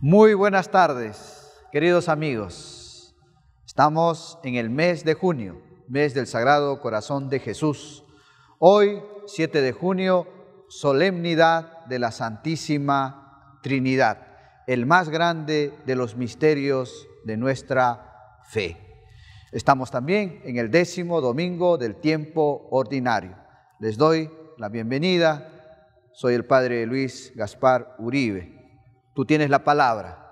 Muy buenas tardes, queridos amigos. Estamos en el mes de junio mes del Sagrado Corazón de Jesús. Hoy, 7 de junio, solemnidad de la Santísima Trinidad, el más grande de los misterios de nuestra fe. Estamos también en el décimo domingo del tiempo ordinario. Les doy la bienvenida. Soy el Padre Luis Gaspar Uribe. Tú tienes la palabra.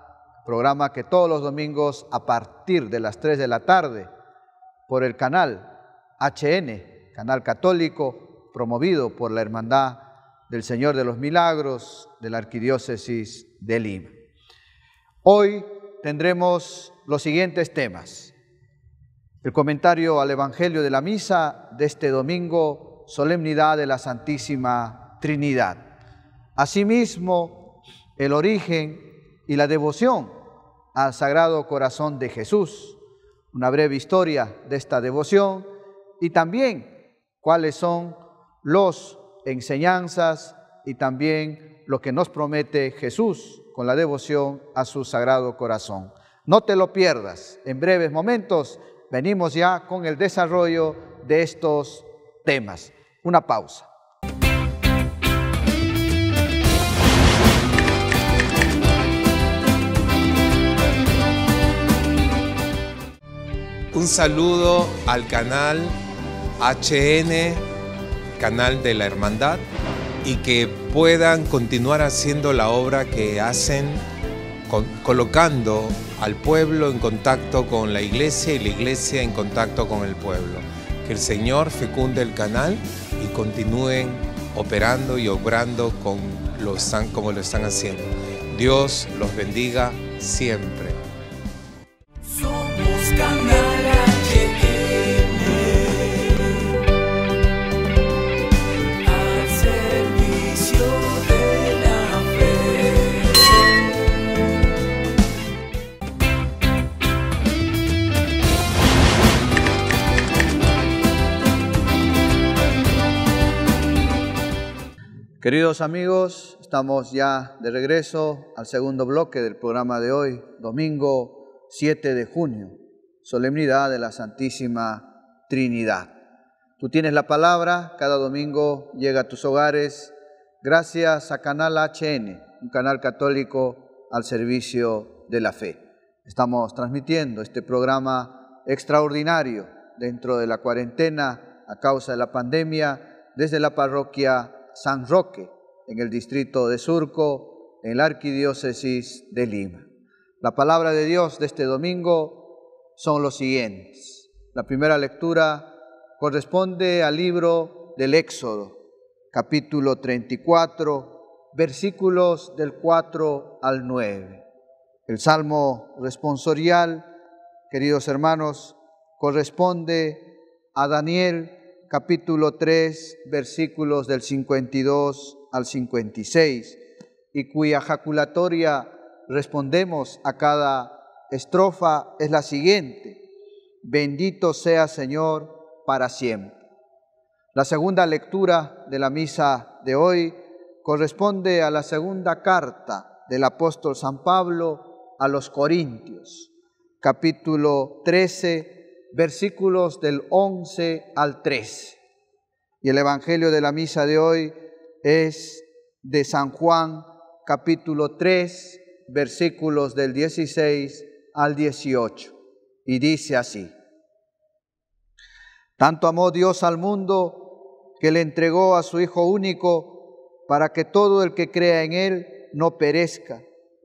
Programa que todos los domingos a partir de las 3 de la tarde por el canal HN, canal católico promovido por la Hermandad del Señor de los Milagros de la Arquidiócesis de Lima. Hoy tendremos los siguientes temas. El comentario al Evangelio de la Misa de este domingo, Solemnidad de la Santísima Trinidad. Asimismo, el origen y la devoción al Sagrado Corazón de Jesús, una breve historia de esta devoción y también cuáles son los enseñanzas y también lo que nos promete Jesús con la devoción a su sagrado corazón. No te lo pierdas. En breves momentos venimos ya con el desarrollo de estos temas. Una pausa. Un saludo al canal HN, canal de la hermandad, y que puedan continuar haciendo la obra que hacen colocando al pueblo en contacto con la iglesia y la iglesia en contacto con el pueblo. Que el Señor fecunde el canal y continúen operando y obrando con como lo están haciendo. Dios los bendiga siempre. Queridos amigos, estamos ya de regreso al segundo bloque del programa de hoy, domingo 7 de junio, solemnidad de la Santísima Trinidad. Tú tienes la palabra, cada domingo llega a tus hogares gracias a Canal HN, un canal católico al servicio de la fe. Estamos transmitiendo este programa extraordinario dentro de la cuarentena a causa de la pandemia desde la parroquia San Roque, en el distrito de Surco, en la arquidiócesis de Lima. La palabra de Dios de este domingo son los siguientes. La primera lectura corresponde al libro del Éxodo, capítulo 34, versículos del 4 al 9. El salmo responsorial, queridos hermanos, corresponde a Daniel capítulo 3, versículos del 52 al 56, y cuya jaculatoria respondemos a cada estrofa es la siguiente. Bendito sea Señor para siempre. La segunda lectura de la misa de hoy corresponde a la segunda carta del apóstol San Pablo a los Corintios, capítulo 13, versículos del 11 al 13. Y el Evangelio de la Misa de hoy es de San Juan, capítulo 3, versículos del 16 al 18. Y dice así, tanto amó Dios al mundo que le entregó a su Hijo único para que todo el que crea en Él no perezca,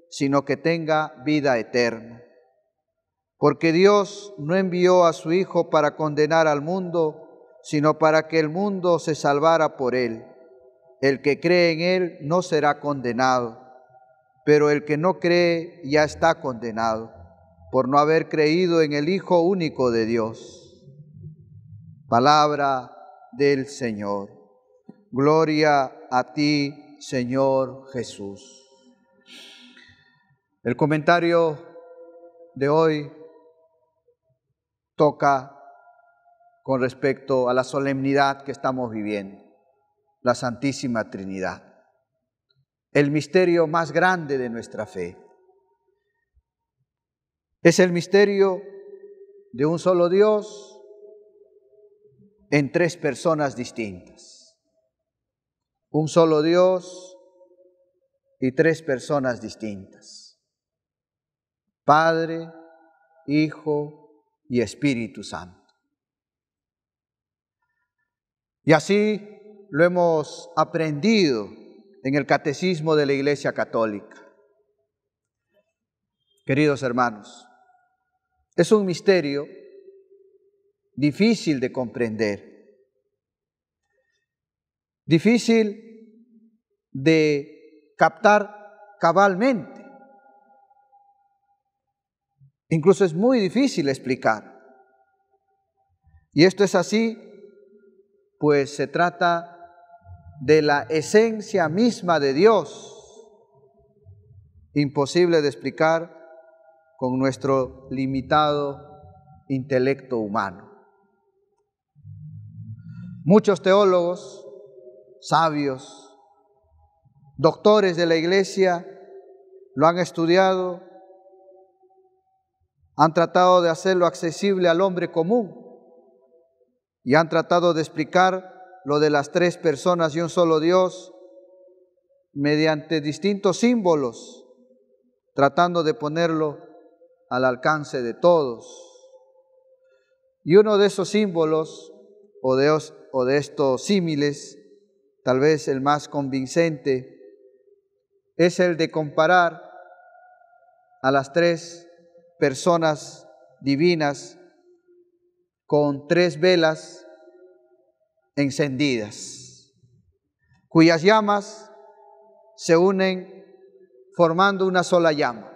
sino que tenga vida eterna porque Dios no envió a su Hijo para condenar al mundo, sino para que el mundo se salvara por él. El que cree en él no será condenado, pero el que no cree ya está condenado, por no haber creído en el Hijo único de Dios. Palabra del Señor. Gloria a ti, Señor Jesús. El comentario de hoy toca con respecto a la solemnidad que estamos viviendo, la Santísima Trinidad, el misterio más grande de nuestra fe. Es el misterio de un solo Dios en tres personas distintas. Un solo Dios y tres personas distintas. Padre, Hijo y Espíritu Santo. Y así lo hemos aprendido en el catecismo de la Iglesia Católica. Queridos hermanos, es un misterio difícil de comprender, difícil de captar cabalmente, Incluso es muy difícil explicar. Y esto es así, pues se trata de la esencia misma de Dios, imposible de explicar con nuestro limitado intelecto humano. Muchos teólogos, sabios, doctores de la iglesia lo han estudiado han tratado de hacerlo accesible al hombre común y han tratado de explicar lo de las tres personas y un solo Dios mediante distintos símbolos, tratando de ponerlo al alcance de todos. Y uno de esos símbolos o de, o de estos símiles, tal vez el más convincente, es el de comparar a las tres personas divinas con tres velas encendidas, cuyas llamas se unen formando una sola llama.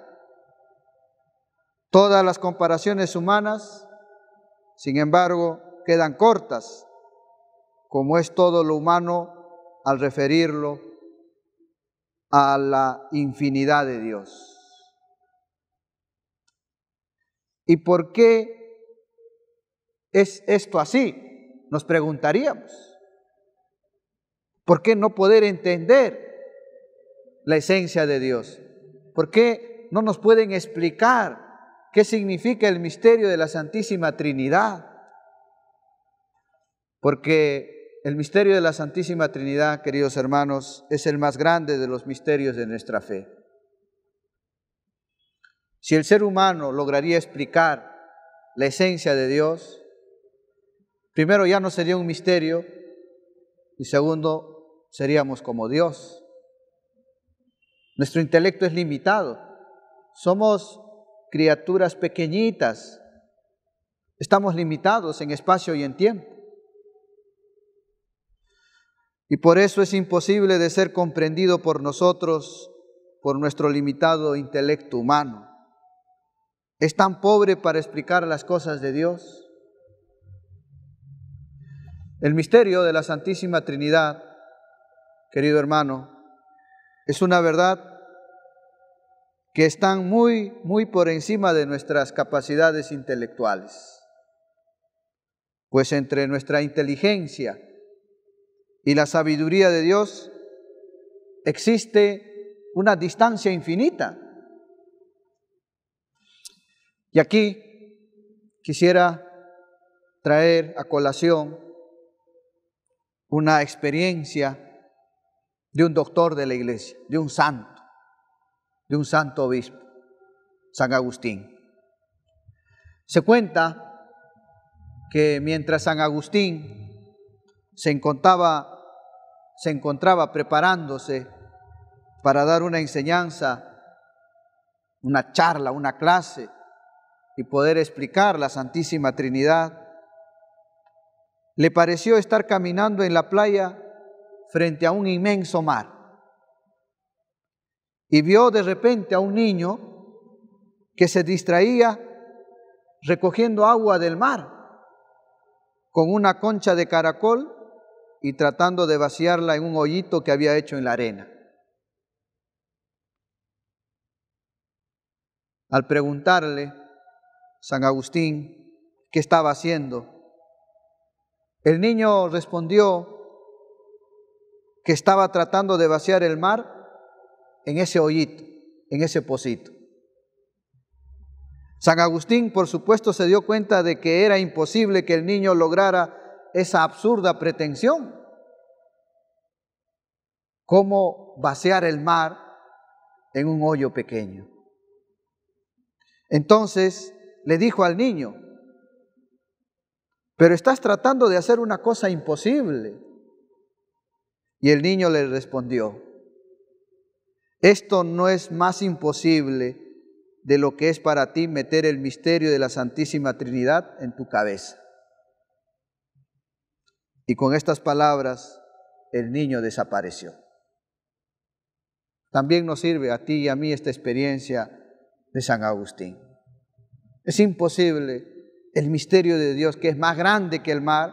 Todas las comparaciones humanas, sin embargo, quedan cortas, como es todo lo humano al referirlo a la infinidad de Dios. ¿Y por qué es esto así? Nos preguntaríamos. ¿Por qué no poder entender la esencia de Dios? ¿Por qué no nos pueden explicar qué significa el misterio de la Santísima Trinidad? Porque el misterio de la Santísima Trinidad, queridos hermanos, es el más grande de los misterios de nuestra fe. Si el ser humano lograría explicar la esencia de Dios, primero ya no sería un misterio y segundo seríamos como Dios. Nuestro intelecto es limitado. Somos criaturas pequeñitas. Estamos limitados en espacio y en tiempo. Y por eso es imposible de ser comprendido por nosotros, por nuestro limitado intelecto humano. Es tan pobre para explicar las cosas de Dios. El misterio de la Santísima Trinidad, querido hermano, es una verdad que están muy, muy por encima de nuestras capacidades intelectuales. Pues entre nuestra inteligencia y la sabiduría de Dios existe una distancia infinita. Y aquí quisiera traer a colación una experiencia de un doctor de la iglesia, de un santo, de un santo obispo, San Agustín. Se cuenta que mientras San Agustín se encontraba, se encontraba preparándose para dar una enseñanza, una charla, una clase y poder explicar la Santísima Trinidad, le pareció estar caminando en la playa frente a un inmenso mar. Y vio de repente a un niño que se distraía recogiendo agua del mar con una concha de caracol y tratando de vaciarla en un hoyito que había hecho en la arena. Al preguntarle, San Agustín, ¿qué estaba haciendo? El niño respondió que estaba tratando de vaciar el mar en ese hoyito, en ese pocito. San Agustín, por supuesto, se dio cuenta de que era imposible que el niño lograra esa absurda pretensión. ¿Cómo vaciar el mar en un hoyo pequeño? Entonces, le dijo al niño, pero estás tratando de hacer una cosa imposible. Y el niño le respondió, esto no es más imposible de lo que es para ti meter el misterio de la Santísima Trinidad en tu cabeza. Y con estas palabras el niño desapareció. También nos sirve a ti y a mí esta experiencia de San Agustín. Es imposible el misterio de Dios, que es más grande que el mar,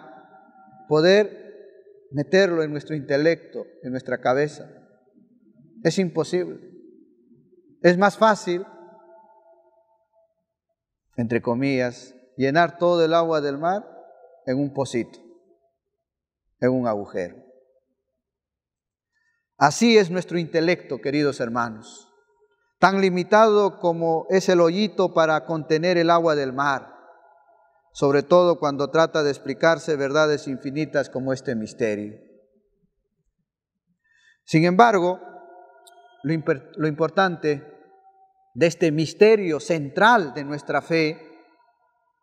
poder meterlo en nuestro intelecto, en nuestra cabeza. Es imposible. Es más fácil, entre comillas, llenar todo el agua del mar en un pocito, en un agujero. Así es nuestro intelecto, queridos hermanos tan limitado como es el hoyito para contener el agua del mar, sobre todo cuando trata de explicarse verdades infinitas como este misterio. Sin embargo, lo, importante de este misterio central de nuestra fe,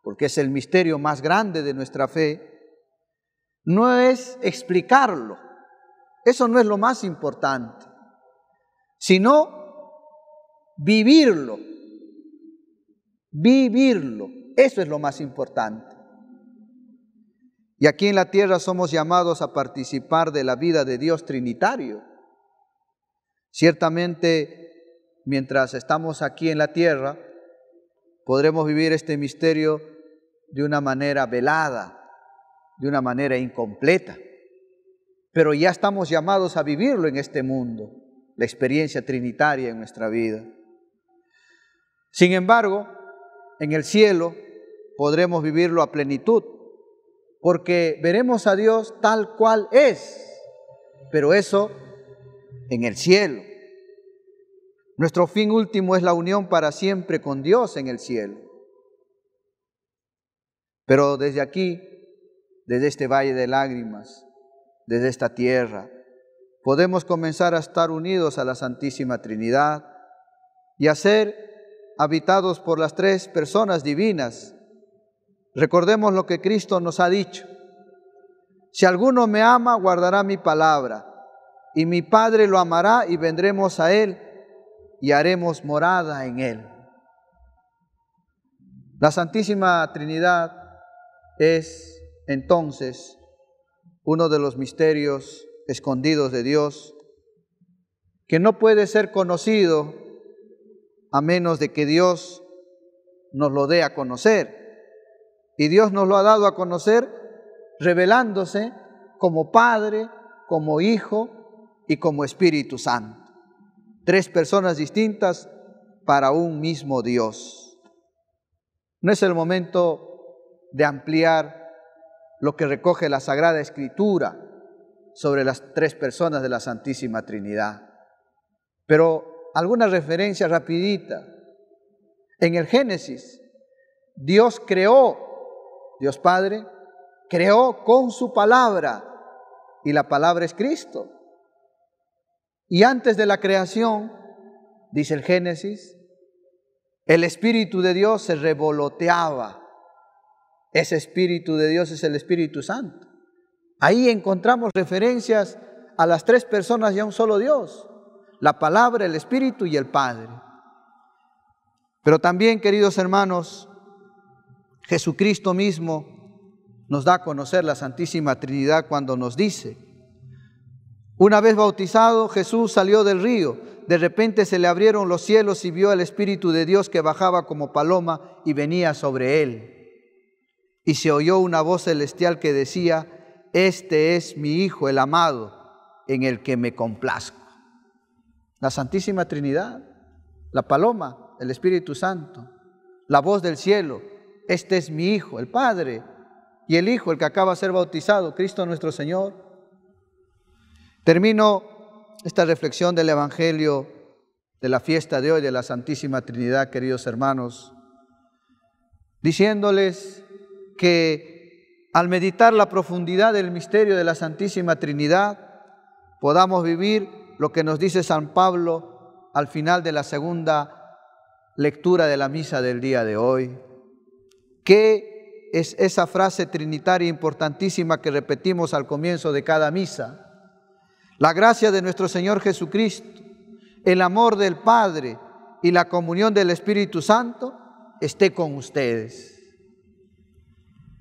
porque es el misterio más grande de nuestra fe, no es explicarlo, eso no es lo más importante, sino vivirlo. Vivirlo. Eso es lo más importante. Y aquí en la tierra somos llamados a participar de la vida de Dios trinitario. Ciertamente, mientras estamos aquí en la tierra, podremos vivir este misterio de una manera velada, de una manera incompleta. Pero ya estamos llamados a vivirlo en este mundo, la experiencia trinitaria en nuestra vida. Sin embargo, en el cielo podremos vivirlo a plenitud, porque veremos a Dios tal cual es, pero eso en el cielo. Nuestro fin último es la unión para siempre con Dios en el cielo. Pero desde aquí, desde este valle de lágrimas, desde esta tierra, podemos comenzar a estar unidos a la Santísima Trinidad y a ser habitados por las tres personas divinas. Recordemos lo que Cristo nos ha dicho. Si alguno me ama, guardará mi palabra, y mi Padre lo amará y vendremos a él y haremos morada en él. La Santísima Trinidad es entonces uno de los misterios escondidos de Dios que no puede ser conocido a menos de que Dios nos lo dé a conocer. Y Dios nos lo ha dado a conocer revelándose como Padre, como Hijo y como Espíritu Santo. Tres personas distintas para un mismo Dios. No es el momento de ampliar lo que recoge la Sagrada Escritura sobre las tres personas de la Santísima Trinidad. Pero alguna referencia rapidita. En el Génesis, Dios creó, Dios Padre, creó con su palabra y la palabra es Cristo. Y antes de la creación, dice el Génesis, el Espíritu de Dios se revoloteaba. Ese Espíritu de Dios es el Espíritu Santo. Ahí encontramos referencias a las tres personas y a un solo Dios la palabra, el Espíritu y el Padre. Pero también, queridos hermanos, Jesucristo mismo nos da a conocer la Santísima Trinidad cuando nos dice, una vez bautizado, Jesús salió del río, de repente se le abrieron los cielos y vio al Espíritu de Dios que bajaba como paloma y venía sobre él. Y se oyó una voz celestial que decía, este es mi Hijo, el amado, en el que me complazco la Santísima Trinidad, la paloma, el Espíritu Santo, la voz del cielo, este es mi Hijo, el Padre, y el Hijo, el que acaba de ser bautizado, Cristo nuestro Señor. Termino esta reflexión del Evangelio de la fiesta de hoy de la Santísima Trinidad, queridos hermanos, diciéndoles que al meditar la profundidad del misterio de la Santísima Trinidad, podamos vivir lo que nos dice San Pablo al final de la segunda lectura de la misa del día de hoy. ¿Qué es esa frase trinitaria importantísima que repetimos al comienzo de cada misa? La gracia de nuestro Señor Jesucristo, el amor del Padre y la comunión del Espíritu Santo esté con ustedes.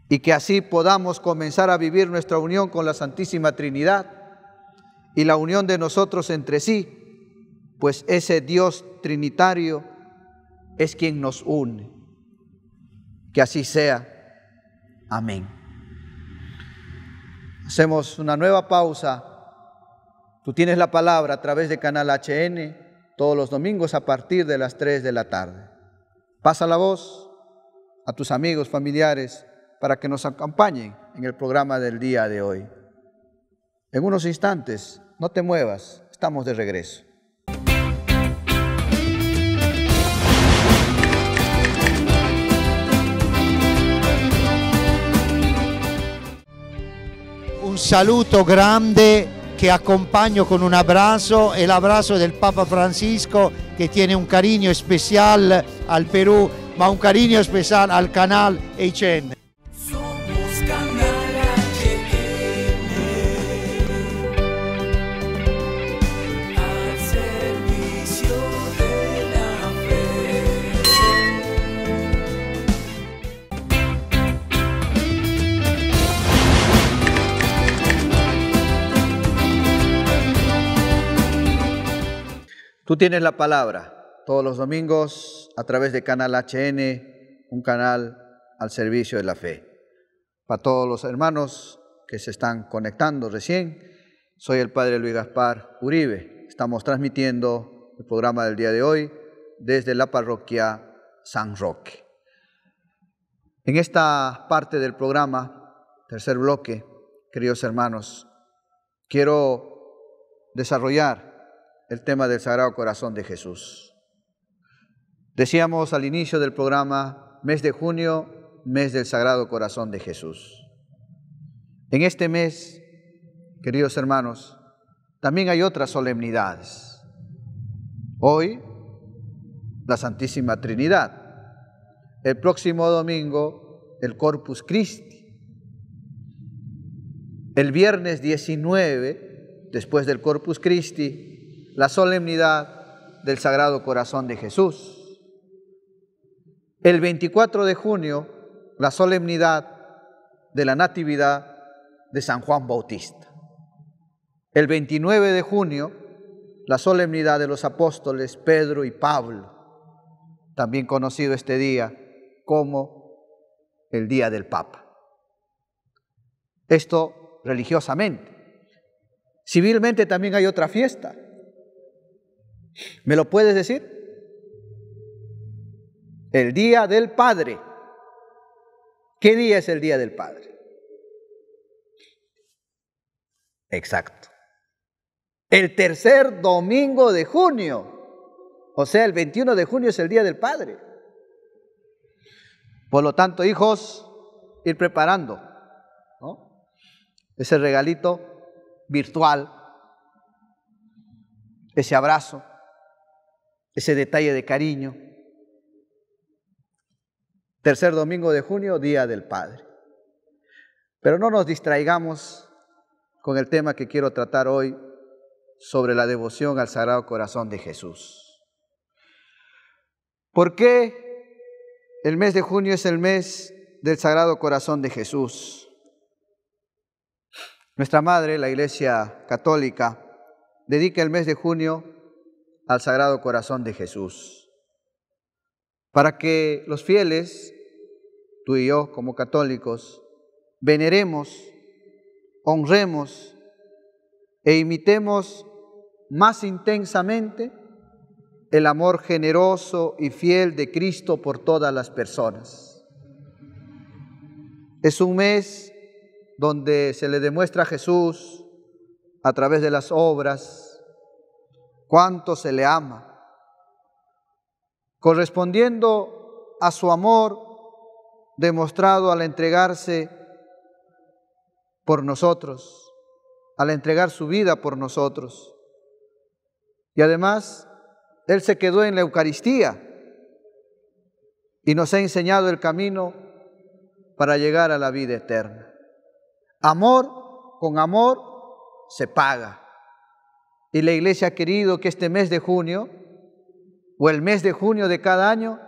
Y que así podamos comenzar a vivir nuestra unión con la Santísima Trinidad y la unión de nosotros entre sí, pues ese Dios trinitario es quien nos une. Que así sea. Amén. Hacemos una nueva pausa. Tú tienes la palabra a través de Canal HN todos los domingos a partir de las 3 de la tarde. Pasa la voz a tus amigos, familiares, para que nos acompañen en el programa del día de hoy. En unos instantes, no te muevas, estamos de regreso. Un saludo grande que acompaño con un abrazo, el abrazo del Papa Francisco que tiene un cariño especial al Perú, ma un cariño especial al canal Eichen. Tú tienes la palabra todos los domingos a través de Canal HN, un canal al servicio de la fe. Para todos los hermanos que se están conectando recién, soy el Padre Luis Gaspar Uribe. Estamos transmitiendo el programa del día de hoy desde la parroquia San Roque. En esta parte del programa, tercer bloque, queridos hermanos, quiero desarrollar el tema del Sagrado Corazón de Jesús. Decíamos al inicio del programa, mes de junio, mes del Sagrado Corazón de Jesús. En este mes, queridos hermanos, también hay otras solemnidades. Hoy, la Santísima Trinidad. El próximo domingo, el Corpus Christi. El viernes 19, después del Corpus Christi, la solemnidad del Sagrado Corazón de Jesús. El 24 de junio, la solemnidad de la Natividad de San Juan Bautista. El 29 de junio, la solemnidad de los apóstoles Pedro y Pablo, también conocido este día como el Día del Papa. Esto religiosamente. Civilmente también hay otra fiesta, ¿Me lo puedes decir? El día del Padre. ¿Qué día es el día del Padre? Exacto. El tercer domingo de junio. O sea, el 21 de junio es el día del Padre. Por lo tanto, hijos, ir preparando ¿no? ese regalito virtual, ese abrazo ese detalle de cariño. Tercer domingo de junio, Día del Padre. Pero no nos distraigamos con el tema que quiero tratar hoy sobre la devoción al Sagrado Corazón de Jesús. ¿Por qué el mes de junio es el mes del Sagrado Corazón de Jesús? Nuestra madre, la Iglesia Católica, dedica el mes de junio al Sagrado Corazón de Jesús, para que los fieles, tú y yo como católicos, veneremos, honremos e imitemos más intensamente el amor generoso y fiel de Cristo por todas las personas. Es un mes donde se le demuestra a Jesús a través de las obras, cuánto se le ama. Correspondiendo a su amor demostrado al entregarse por nosotros, al entregar su vida por nosotros. Y además, Él se quedó en la Eucaristía y nos ha enseñado el camino para llegar a la vida eterna. Amor con amor se paga. Y la iglesia ha querido que este mes de junio, o el mes de junio de cada año,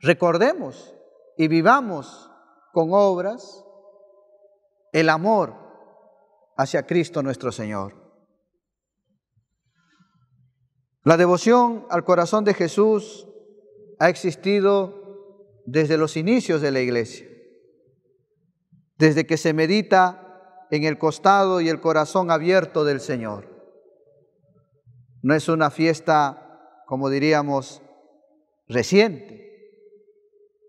recordemos y vivamos con obras el amor hacia Cristo nuestro Señor. La devoción al corazón de Jesús ha existido desde los inicios de la iglesia, desde que se medita en el costado y el corazón abierto del Señor. No es una fiesta, como diríamos, reciente,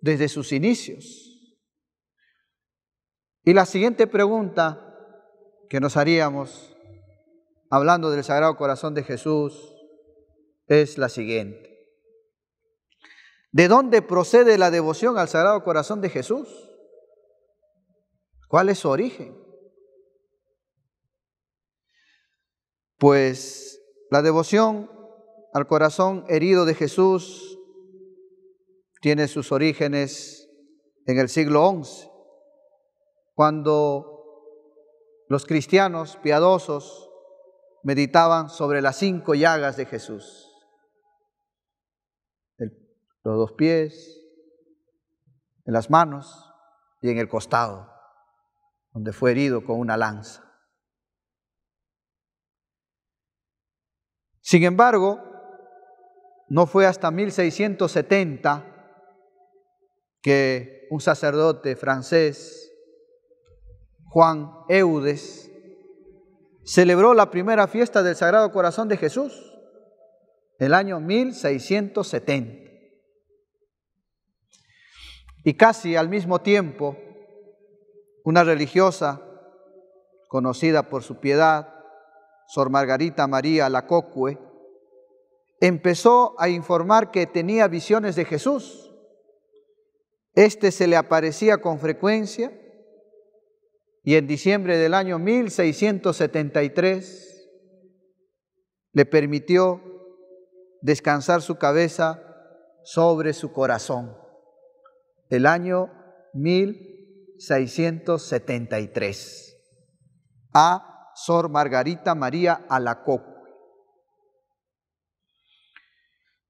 desde sus inicios. Y la siguiente pregunta que nos haríamos, hablando del Sagrado Corazón de Jesús, es la siguiente. ¿De dónde procede la devoción al Sagrado Corazón de Jesús? ¿Cuál es su origen? Pues la devoción al corazón herido de Jesús tiene sus orígenes en el siglo XI, cuando los cristianos piadosos meditaban sobre las cinco llagas de Jesús. los dos pies, en las manos y en el costado, donde fue herido con una lanza. Sin embargo, no fue hasta 1670 que un sacerdote francés, Juan Eudes, celebró la primera fiesta del Sagrado Corazón de Jesús, el año 1670. Y casi al mismo tiempo, una religiosa conocida por su piedad, Sor Margarita María Lacocue, empezó a informar que tenía visiones de Jesús. Este se le aparecía con frecuencia y en diciembre del año 1673 le permitió descansar su cabeza sobre su corazón. El año 1673. A Sor Margarita María Alacoque.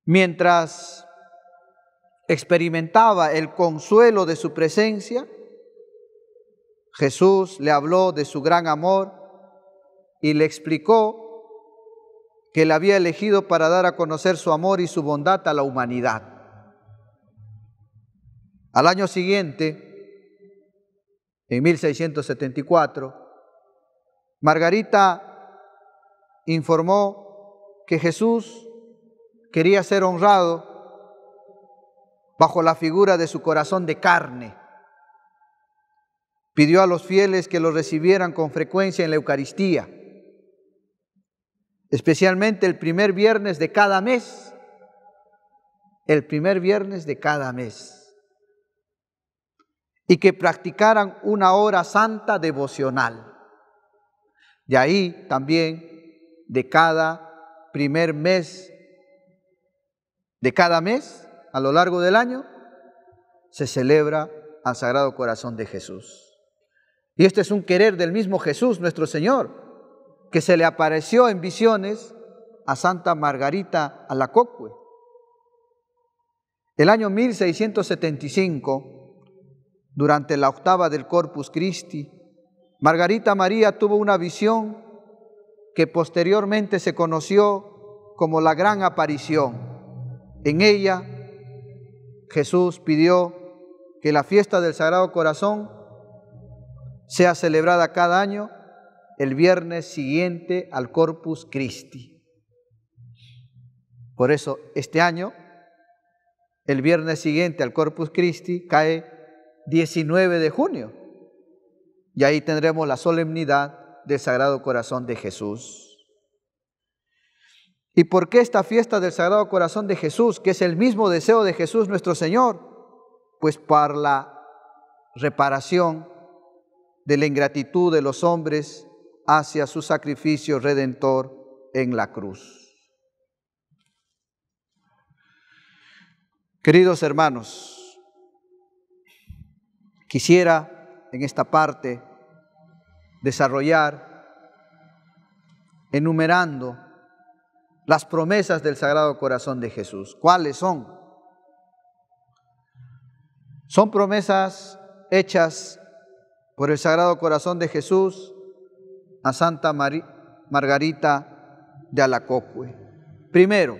Mientras experimentaba el consuelo de su presencia, Jesús le habló de su gran amor y le explicó que la había elegido para dar a conocer su amor y su bondad a la humanidad. Al año siguiente, en 1674, Margarita informó que Jesús quería ser honrado bajo la figura de su corazón de carne. Pidió a los fieles que lo recibieran con frecuencia en la Eucaristía, especialmente el primer viernes de cada mes, el primer viernes de cada mes, y que practicaran una hora santa devocional. De ahí también, de cada primer mes, de cada mes, a lo largo del año, se celebra al Sagrado Corazón de Jesús. Y este es un querer del mismo Jesús, nuestro Señor, que se le apareció en visiones a Santa Margarita Alacocue. El año 1675, durante la octava del Corpus Christi, Margarita María tuvo una visión que posteriormente se conoció como la gran aparición. En ella Jesús pidió que la fiesta del Sagrado Corazón sea celebrada cada año el viernes siguiente al Corpus Christi. Por eso este año, el viernes siguiente al Corpus Christi, cae 19 de junio y ahí tendremos la solemnidad del Sagrado Corazón de Jesús. ¿Y por qué esta fiesta del Sagrado Corazón de Jesús, que es el mismo deseo de Jesús nuestro Señor? Pues para la reparación de la ingratitud de los hombres hacia su sacrificio redentor en la cruz. Queridos hermanos, quisiera en esta parte, desarrollar, enumerando las promesas del Sagrado Corazón de Jesús. ¿Cuáles son? Son promesas hechas por el Sagrado Corazón de Jesús a Santa Margarita de Alacocue. Primero,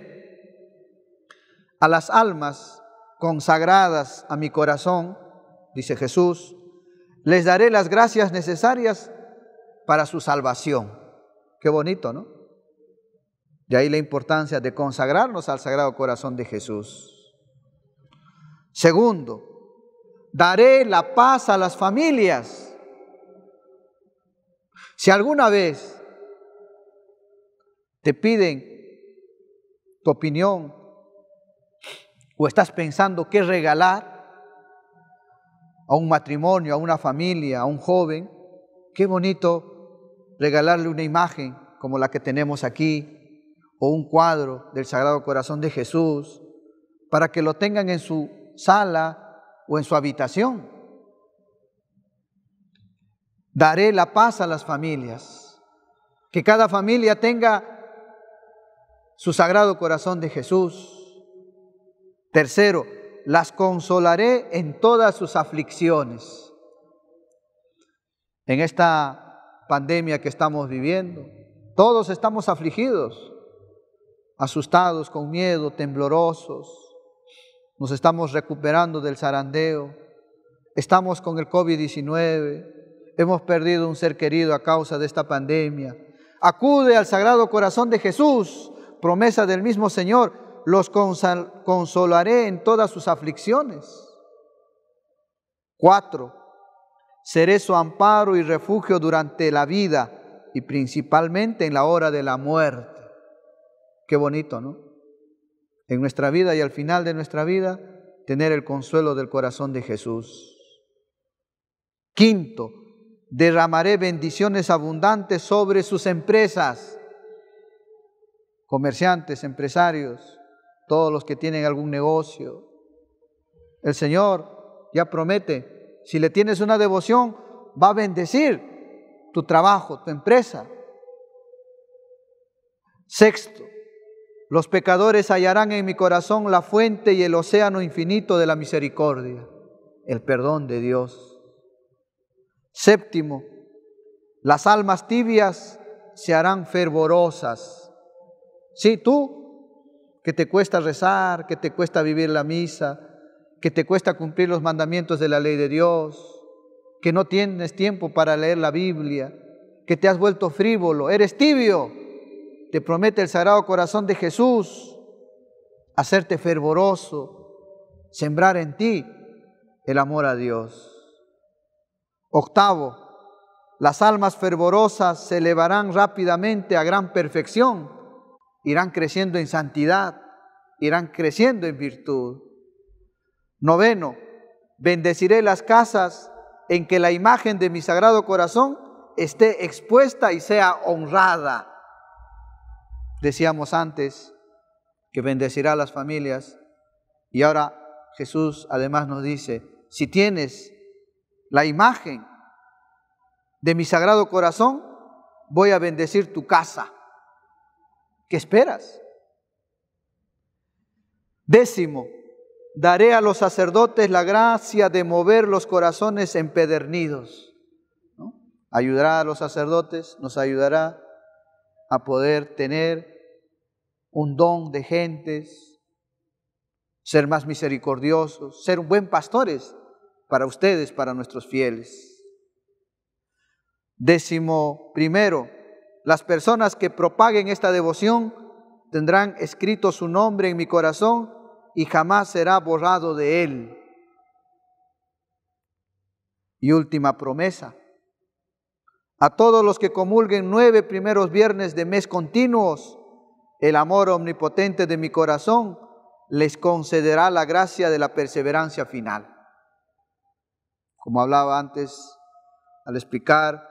a las almas consagradas a mi corazón, dice Jesús, les daré las gracias necesarias para su salvación. Qué bonito, ¿no? De ahí la importancia de consagrarnos al Sagrado Corazón de Jesús. Segundo, daré la paz a las familias. Si alguna vez te piden tu opinión o estás pensando qué regalar, a un matrimonio, a una familia, a un joven, qué bonito regalarle una imagen como la que tenemos aquí, o un cuadro del Sagrado Corazón de Jesús, para que lo tengan en su sala o en su habitación. Daré la paz a las familias, que cada familia tenga su Sagrado Corazón de Jesús. Tercero, las consolaré en todas sus aflicciones. En esta pandemia que estamos viviendo, todos estamos afligidos, asustados, con miedo, temblorosos. Nos estamos recuperando del zarandeo. Estamos con el COVID-19. Hemos perdido un ser querido a causa de esta pandemia. Acude al Sagrado Corazón de Jesús, promesa del mismo Señor, los consolaré en todas sus aflicciones. Cuatro, seré su amparo y refugio durante la vida y principalmente en la hora de la muerte. Qué bonito, ¿no? En nuestra vida y al final de nuestra vida, tener el consuelo del corazón de Jesús. Quinto, derramaré bendiciones abundantes sobre sus empresas, comerciantes, empresarios, todos los que tienen algún negocio. El Señor ya promete, si le tienes una devoción, va a bendecir tu trabajo, tu empresa. Sexto, los pecadores hallarán en mi corazón la fuente y el océano infinito de la misericordia, el perdón de Dios. Séptimo, las almas tibias se harán fervorosas. Si sí, tú que te cuesta rezar, que te cuesta vivir la misa, que te cuesta cumplir los mandamientos de la ley de Dios, que no tienes tiempo para leer la Biblia, que te has vuelto frívolo, eres tibio. Te promete el Sagrado Corazón de Jesús hacerte fervoroso, sembrar en ti el amor a Dios. Octavo, las almas fervorosas se elevarán rápidamente a gran perfección irán creciendo en santidad, irán creciendo en virtud. Noveno, bendeciré las casas en que la imagen de mi sagrado corazón esté expuesta y sea honrada. Decíamos antes que bendecirá a las familias y ahora Jesús además nos dice, si tienes la imagen de mi sagrado corazón, voy a bendecir tu casa. ¿Qué esperas? Décimo, daré a los sacerdotes la gracia de mover los corazones empedernidos. Ayudará a los sacerdotes, nos ayudará a poder tener un don de gentes, ser más misericordiosos, ser buen pastores para ustedes, para nuestros fieles. Décimo primero, las personas que propaguen esta devoción tendrán escrito su nombre en mi corazón y jamás será borrado de él. Y última promesa. A todos los que comulguen nueve primeros viernes de mes continuos, el amor omnipotente de mi corazón les concederá la gracia de la perseverancia final. Como hablaba antes al explicar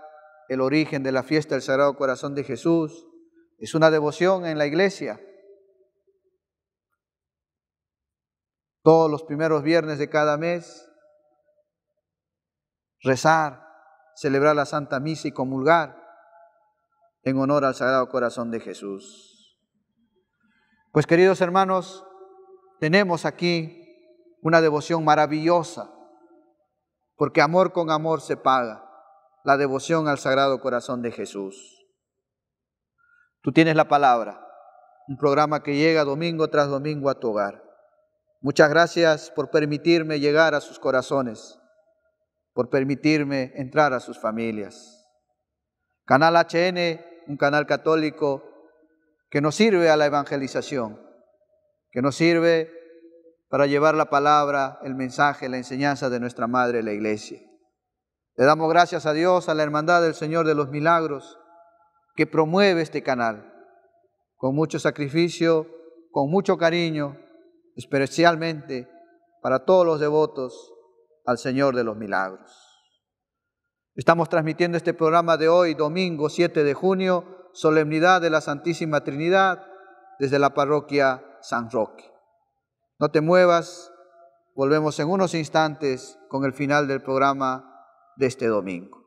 el origen de la fiesta del Sagrado Corazón de Jesús. Es una devoción en la iglesia. Todos los primeros viernes de cada mes, rezar, celebrar la Santa Misa y comulgar en honor al Sagrado Corazón de Jesús. Pues queridos hermanos, tenemos aquí una devoción maravillosa, porque amor con amor se paga la devoción al Sagrado Corazón de Jesús. Tú tienes la palabra, un programa que llega domingo tras domingo a tu hogar. Muchas gracias por permitirme llegar a sus corazones, por permitirme entrar a sus familias. Canal HN, un canal católico que nos sirve a la evangelización, que nos sirve para llevar la palabra, el mensaje, la enseñanza de nuestra Madre, la Iglesia. Le damos gracias a Dios, a la Hermandad del Señor de los Milagros, que promueve este canal con mucho sacrificio, con mucho cariño, especialmente para todos los devotos al Señor de los Milagros. Estamos transmitiendo este programa de hoy, domingo 7 de junio, solemnidad de la Santísima Trinidad, desde la parroquia San Roque. No te muevas, volvemos en unos instantes con el final del programa de este domingo.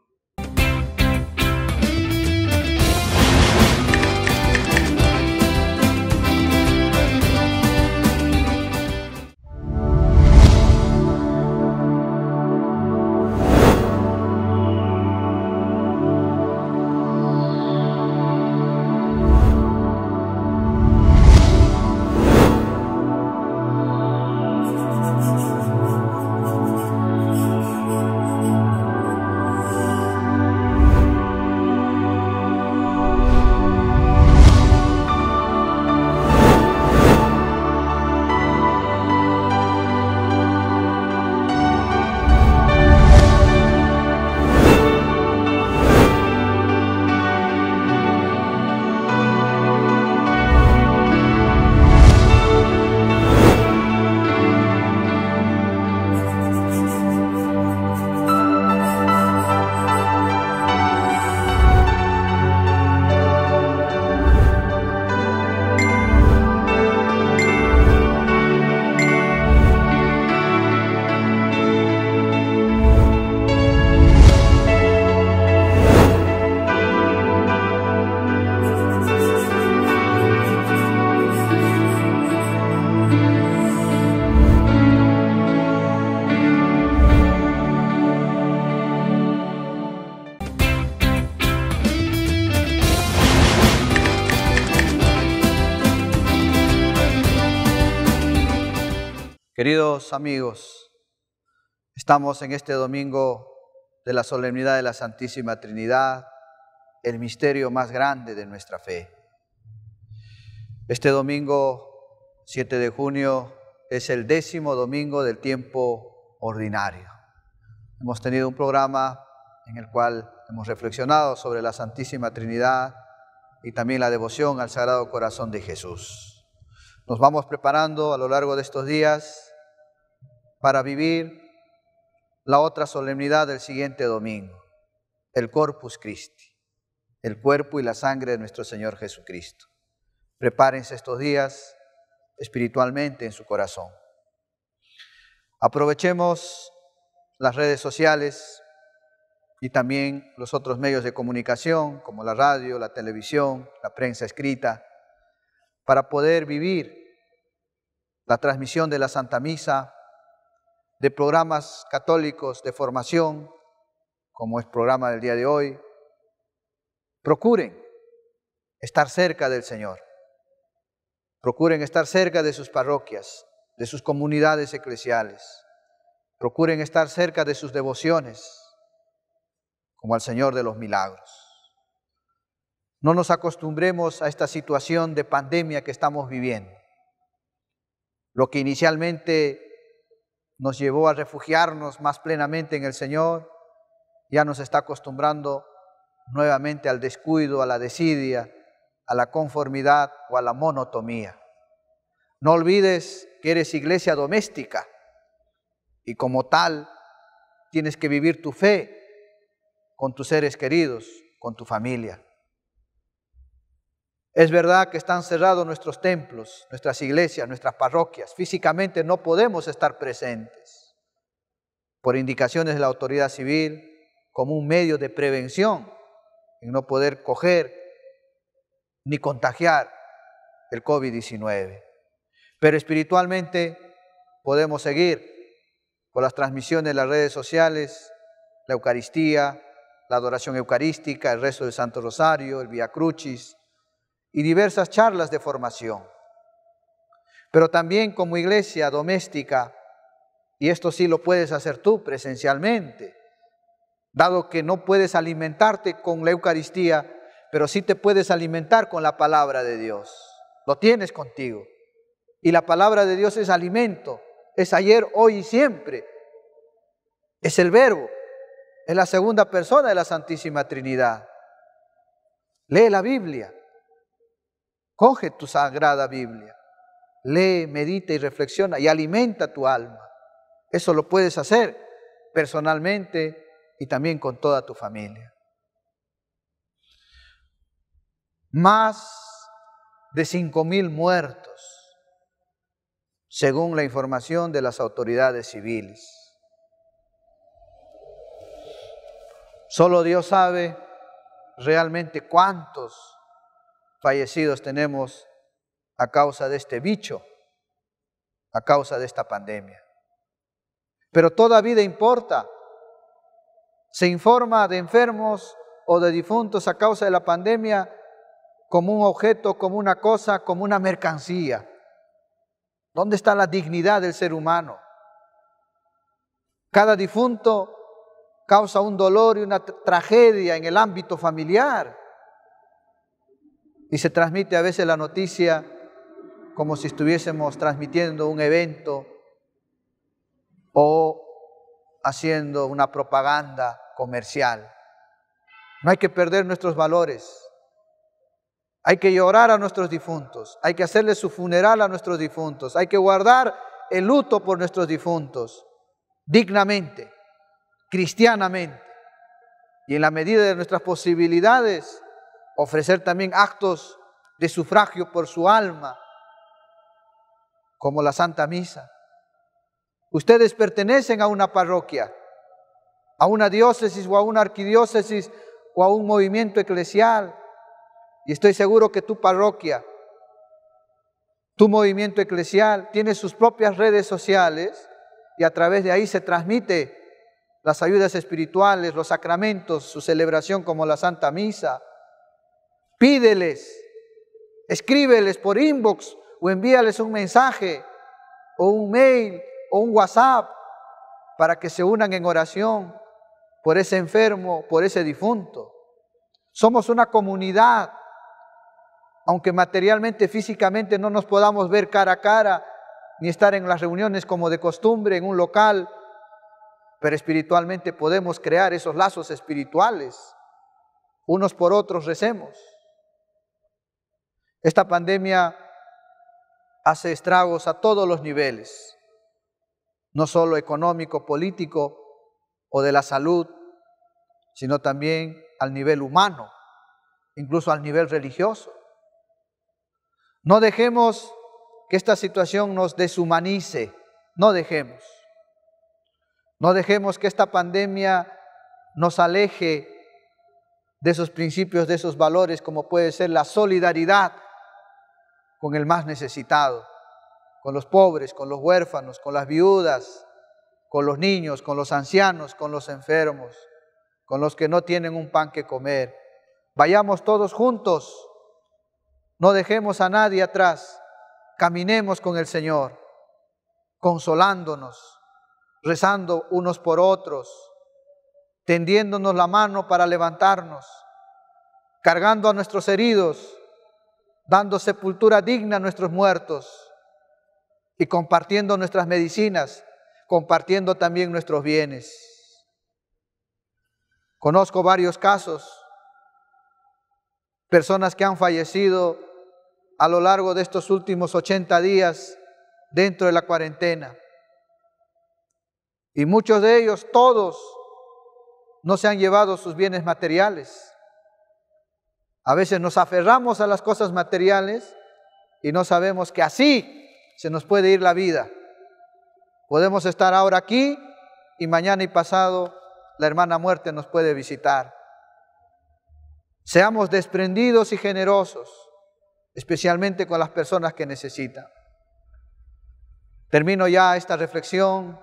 amigos, estamos en este domingo de la solemnidad de la Santísima Trinidad, el misterio más grande de nuestra fe. Este domingo, 7 de junio, es el décimo domingo del tiempo ordinario. Hemos tenido un programa en el cual hemos reflexionado sobre la Santísima Trinidad y también la devoción al Sagrado Corazón de Jesús. Nos vamos preparando a lo largo de estos días para vivir la otra solemnidad del siguiente domingo, el Corpus Christi, el cuerpo y la sangre de nuestro Señor Jesucristo. Prepárense estos días espiritualmente en su corazón. Aprovechemos las redes sociales y también los otros medios de comunicación, como la radio, la televisión, la prensa escrita, para poder vivir la transmisión de la Santa Misa de programas católicos de formación, como es el programa del día de hoy, procuren estar cerca del Señor. Procuren estar cerca de sus parroquias, de sus comunidades eclesiales. Procuren estar cerca de sus devociones, como al Señor de los Milagros. No nos acostumbremos a esta situación de pandemia que estamos viviendo. Lo que inicialmente nos llevó a refugiarnos más plenamente en el Señor, ya nos está acostumbrando nuevamente al descuido, a la desidia, a la conformidad o a la monotomía. No olvides que eres iglesia doméstica y como tal tienes que vivir tu fe con tus seres queridos, con tu familia. Es verdad que están cerrados nuestros templos, nuestras iglesias, nuestras parroquias. Físicamente no podemos estar presentes. Por indicaciones de la autoridad civil, como un medio de prevención, en no poder coger ni contagiar el COVID-19. Pero espiritualmente podemos seguir con las transmisiones en las redes sociales, la Eucaristía, la adoración eucarística, el rezo del Santo Rosario, el Via Crucis, y diversas charlas de formación. Pero también como iglesia doméstica, y esto sí lo puedes hacer tú presencialmente, dado que no puedes alimentarte con la Eucaristía, pero sí te puedes alimentar con la palabra de Dios. Lo tienes contigo. Y la palabra de Dios es alimento, es ayer, hoy y siempre. Es el verbo, es la segunda persona de la Santísima Trinidad. Lee la Biblia, Coge tu sagrada Biblia, lee, medita y reflexiona y alimenta tu alma. Eso lo puedes hacer personalmente y también con toda tu familia. Más de mil muertos, según la información de las autoridades civiles. Solo Dios sabe realmente cuántos fallecidos tenemos a causa de este bicho, a causa de esta pandemia. Pero toda vida importa. Se informa de enfermos o de difuntos a causa de la pandemia como un objeto, como una cosa, como una mercancía. ¿Dónde está la dignidad del ser humano? Cada difunto causa un dolor y una tragedia en el ámbito familiar. Y se transmite a veces la noticia como si estuviésemos transmitiendo un evento o haciendo una propaganda comercial. No hay que perder nuestros valores. Hay que llorar a nuestros difuntos. Hay que hacerle su funeral a nuestros difuntos. Hay que guardar el luto por nuestros difuntos dignamente, cristianamente. Y en la medida de nuestras posibilidades, ofrecer también actos de sufragio por su alma, como la Santa Misa. Ustedes pertenecen a una parroquia, a una diócesis o a una arquidiócesis o a un movimiento eclesial. Y estoy seguro que tu parroquia, tu movimiento eclesial, tiene sus propias redes sociales y a través de ahí se transmite las ayudas espirituales, los sacramentos, su celebración como la Santa Misa, Pídeles, escríbeles por inbox o envíales un mensaje o un mail o un WhatsApp para que se unan en oración por ese enfermo, por ese difunto. Somos una comunidad, aunque materialmente, físicamente no nos podamos ver cara a cara ni estar en las reuniones como de costumbre en un local, pero espiritualmente podemos crear esos lazos espirituales. Unos por otros recemos. Esta pandemia hace estragos a todos los niveles, no solo económico, político o de la salud, sino también al nivel humano, incluso al nivel religioso. No dejemos que esta situación nos deshumanice, no dejemos. No dejemos que esta pandemia nos aleje de esos principios, de esos valores, como puede ser la solidaridad, con el más necesitado, con los pobres, con los huérfanos, con las viudas, con los niños, con los ancianos, con los enfermos, con los que no tienen un pan que comer. Vayamos todos juntos, no dejemos a nadie atrás, caminemos con el Señor, consolándonos, rezando unos por otros, tendiéndonos la mano para levantarnos, cargando a nuestros heridos, dando sepultura digna a nuestros muertos y compartiendo nuestras medicinas, compartiendo también nuestros bienes. Conozco varios casos, personas que han fallecido a lo largo de estos últimos 80 días dentro de la cuarentena. Y muchos de ellos, todos, no se han llevado sus bienes materiales. A veces nos aferramos a las cosas materiales y no sabemos que así se nos puede ir la vida. Podemos estar ahora aquí y mañana y pasado la hermana muerte nos puede visitar. Seamos desprendidos y generosos, especialmente con las personas que necesitan. Termino ya esta reflexión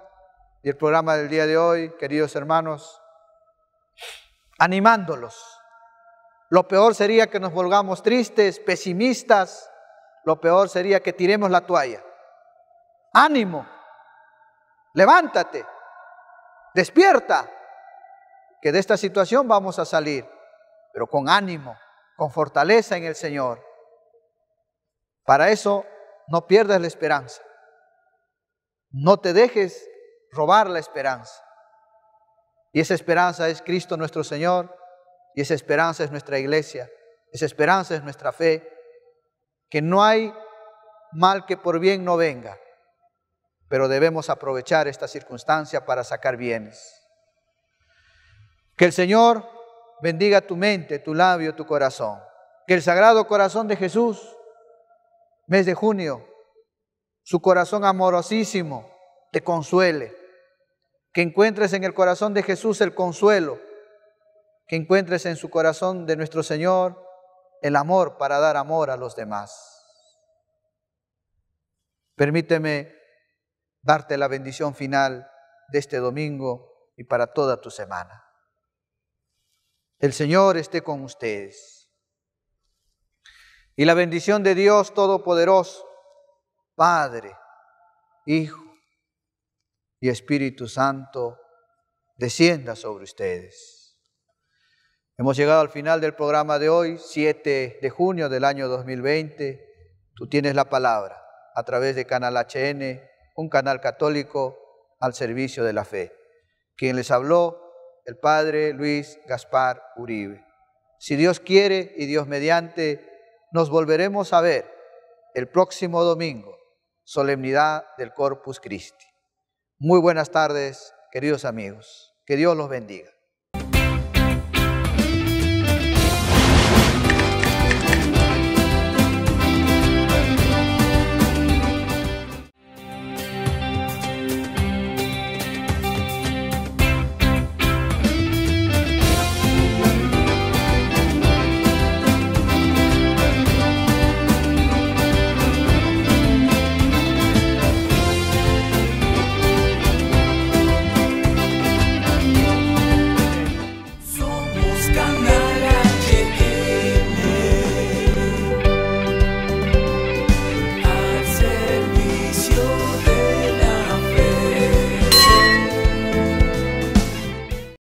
y el programa del día de hoy, queridos hermanos, animándolos lo peor sería que nos volvamos tristes, pesimistas. Lo peor sería que tiremos la toalla. Ánimo. Levántate. Despierta. Que de esta situación vamos a salir, pero con ánimo, con fortaleza en el Señor. Para eso no pierdas la esperanza. No te dejes robar la esperanza. Y esa esperanza es Cristo nuestro Señor y esa esperanza es nuestra iglesia, esa esperanza es nuestra fe, que no hay mal que por bien no venga, pero debemos aprovechar esta circunstancia para sacar bienes. Que el Señor bendiga tu mente, tu labio, tu corazón. Que el Sagrado Corazón de Jesús, mes de junio, su corazón amorosísimo, te consuele. Que encuentres en el corazón de Jesús el consuelo que encuentres en su corazón de nuestro Señor el amor para dar amor a los demás. Permíteme darte la bendición final de este domingo y para toda tu semana. El Señor esté con ustedes. Y la bendición de Dios Todopoderoso, Padre, Hijo y Espíritu Santo, descienda sobre ustedes. Hemos llegado al final del programa de hoy, 7 de junio del año 2020. Tú tienes la palabra a través de Canal HN, un canal católico al servicio de la fe. Quien les habló, el Padre Luis Gaspar Uribe. Si Dios quiere y Dios mediante, nos volveremos a ver el próximo domingo, solemnidad del Corpus Christi. Muy buenas tardes, queridos amigos. Que Dios los bendiga.